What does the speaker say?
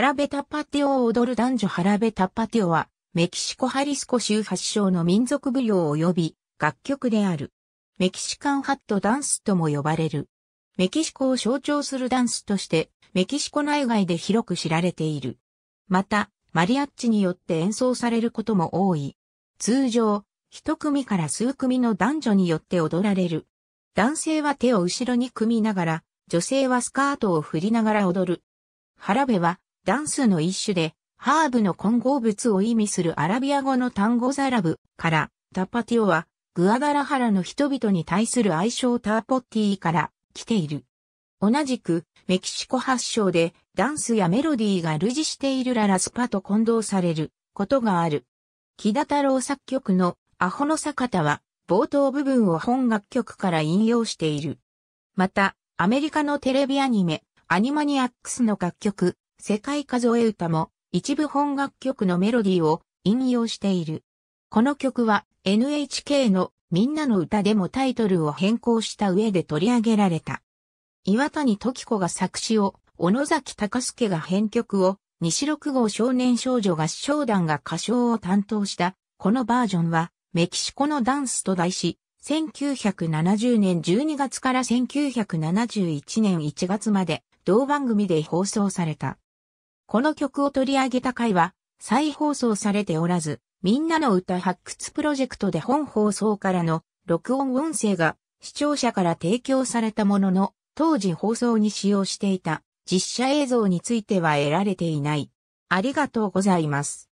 ラベタパティオを踊る男女ハラベタパティオは、メキシコハリスコ州発祥の民族舞踊及び楽曲である。メキシカンハットダンスとも呼ばれる。メキシコを象徴するダンスとして、メキシコ内外で広く知られている。また、マリアッチによって演奏されることも多い。通常、一組から数組の男女によって踊られる。男性は手を後ろに組みながら、女性はスカートを振りながら踊る。ハラベはダンスの一種で、ハーブの混合物を意味するアラビア語の単語ザラブから、タパティオは、グアダラハラの人々に対する愛称ターポッティから来ている。同じく、メキシコ発祥で、ダンスやメロディーが類似しているララスパと混同されることがある。木田太郎作曲のアホの坂田は、冒頭部分を本楽曲から引用している。また、アメリカのテレビアニメ、アニマニアックスの楽曲、世界数え歌も一部本楽曲のメロディーを引用している。この曲は NHK のみんなの歌でもタイトルを変更した上で取り上げられた。岩谷時子が作詞を、小野崎隆介が編曲を、西六号少年少女合唱団が歌唱を担当した、このバージョンは、メキシコのダンスと題し、1970年12月から1971年1月まで同番組で放送された。この曲を取り上げた回は、再放送されておらず、みんなの歌発掘プロジェクトで本放送からの録音音声が視聴者から提供されたものの、当時放送に使用していた実写映像については得られていない。ありがとうございます。